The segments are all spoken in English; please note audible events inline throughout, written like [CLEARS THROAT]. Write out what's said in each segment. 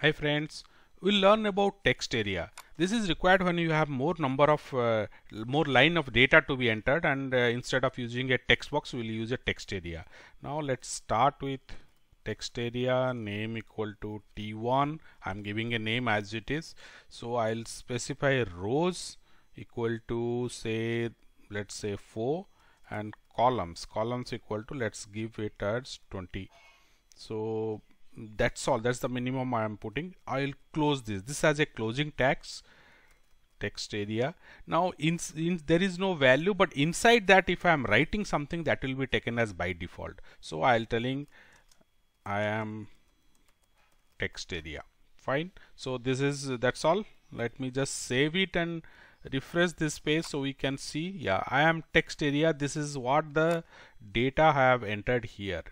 Hi friends, we'll learn about text area. This is required when you have more number of uh, more line of data to be entered and uh, instead of using a text box we'll use a text area. Now let's start with text area name equal to t1 I'm giving a name as it is so I'll specify rows equal to say let's say 4 and columns columns equal to let's give it as 20 so that's all that's the minimum I am putting I'll close this this has a closing text text area now in, in, there is no value but inside that if I am writing something that will be taken as by default so I'll telling I am text area fine so this is that's all let me just save it and refresh this page so we can see yeah I am text area this is what the data I have entered here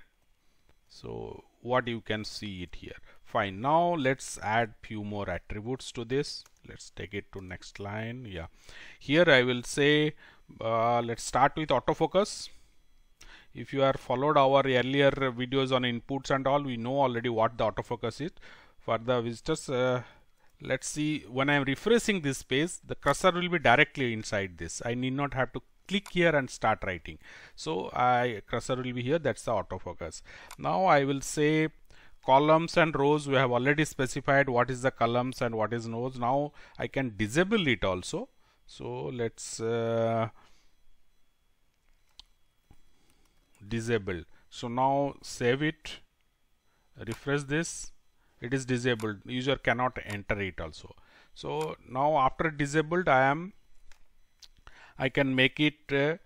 so what you can see it here fine now let's add few more attributes to this let's take it to next line yeah here I will say uh, let's start with autofocus if you are followed our earlier videos on inputs and all we know already what the autofocus is for the visitors uh, let's see when I am refreshing this page the cursor will be directly inside this I need not have to click here and start writing so I cursor will be here that's the autofocus now I will say columns and rows we have already specified what is the columns and what is rows now I can disable it also so let's uh, disable so now save it refresh this it is disabled user cannot enter it also so now after disabled I am I can make it uh,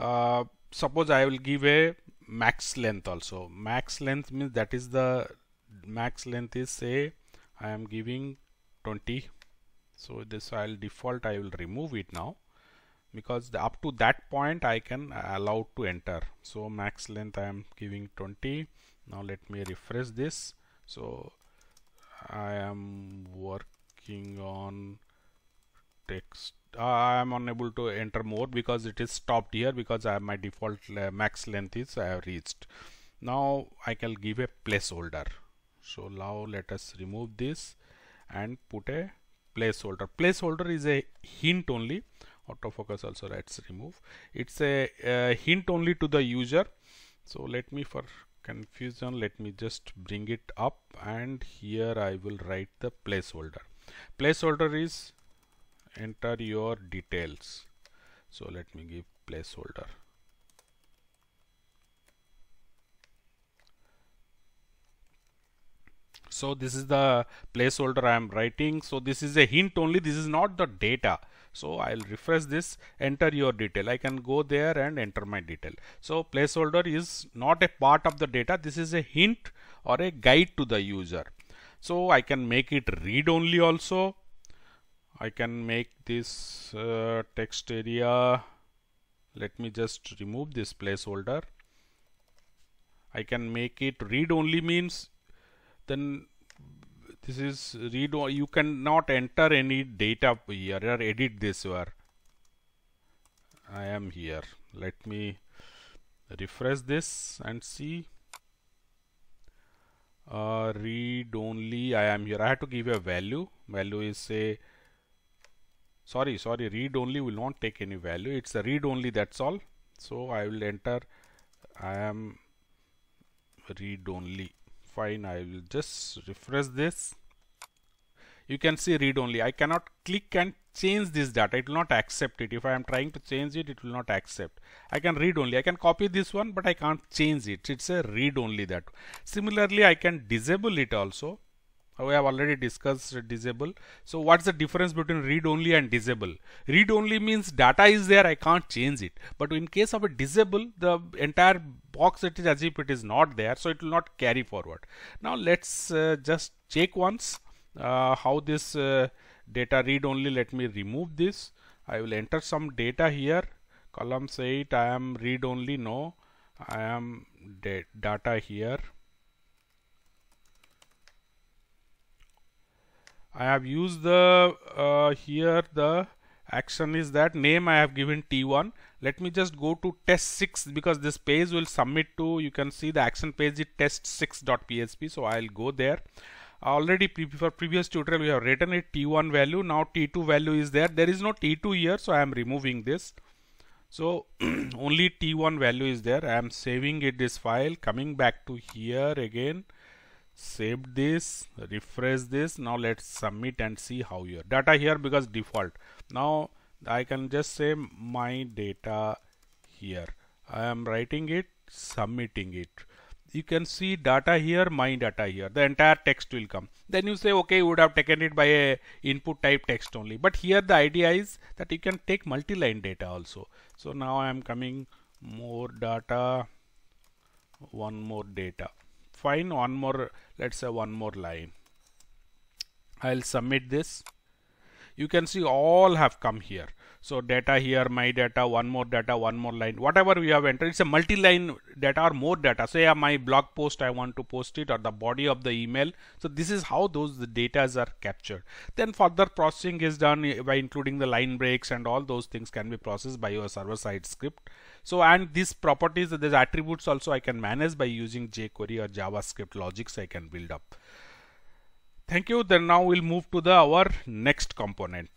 uh, suppose I will give a max length also max length means that is the max length is say I am giving 20 so this I'll default I will remove it now because the, up to that point I can allow to enter so max length I am giving 20 now let me refresh this so I am working on text I am unable to enter more because it is stopped here because I have my default uh, max length is I have reached now I can give a placeholder so now let us remove this and put a placeholder placeholder is a hint only autofocus also let's remove it's a, a hint only to the user so let me for confusion let me just bring it up and here I will write the placeholder placeholder is enter your details so let me give placeholder so this is the placeholder I am writing so this is a hint only this is not the data so I'll refresh this enter your detail I can go there and enter my detail so placeholder is not a part of the data this is a hint or a guide to the user so I can make it read only also I can make this uh, text area let me just remove this placeholder I can make it read only means then this is read you cannot enter any data here or edit this where I am here let me refresh this and see uh, read only I am here I have to give a value value is say sorry sorry read only will not take any value it's a read only that's all so I will enter I am read only fine I will just refresh this you can see read only I cannot click and change this data it will not accept it if I am trying to change it it will not accept I can read only I can copy this one but I can't change it it's a read only that similarly I can disable it also we have already discussed disable so what's the difference between read only and disable read only means data is there i can't change it but in case of a disable the entire box it is as if it is not there so it will not carry forward now let's uh, just check once uh, how this uh, data read only let me remove this i will enter some data here column 8 i am read only no i am data here I have used the uh, here the action is that name I have given T1 let me just go to test 6 because this page will submit to you can see the action page is test6.php so I'll go there already pre for previous tutorial we have written it T1 value now T2 value is there there is no T2 here so I am removing this so [CLEARS THROAT] only T1 value is there I am saving it this file coming back to here again saved this refresh this now let's submit and see how your data here because default now I can just say my data here I am writing it submitting it you can see data here my data here the entire text will come then you say okay you would have taken it by a input type text only but here the idea is that you can take multi-line data also so now I am coming more data one more data find one more let's say one more line I'll submit this you can see all have come here. So data here, my data, one more data, one more line, whatever we have entered, it's a multi-line data or more data. Say uh, my blog post, I want to post it or the body of the email. So this is how those the datas are captured. Then further processing is done eh, by including the line breaks and all those things can be processed by your server side script. So and these properties, these attributes also I can manage by using jQuery or JavaScript logics I can build up. Thank you. Then now we'll move to the our next component.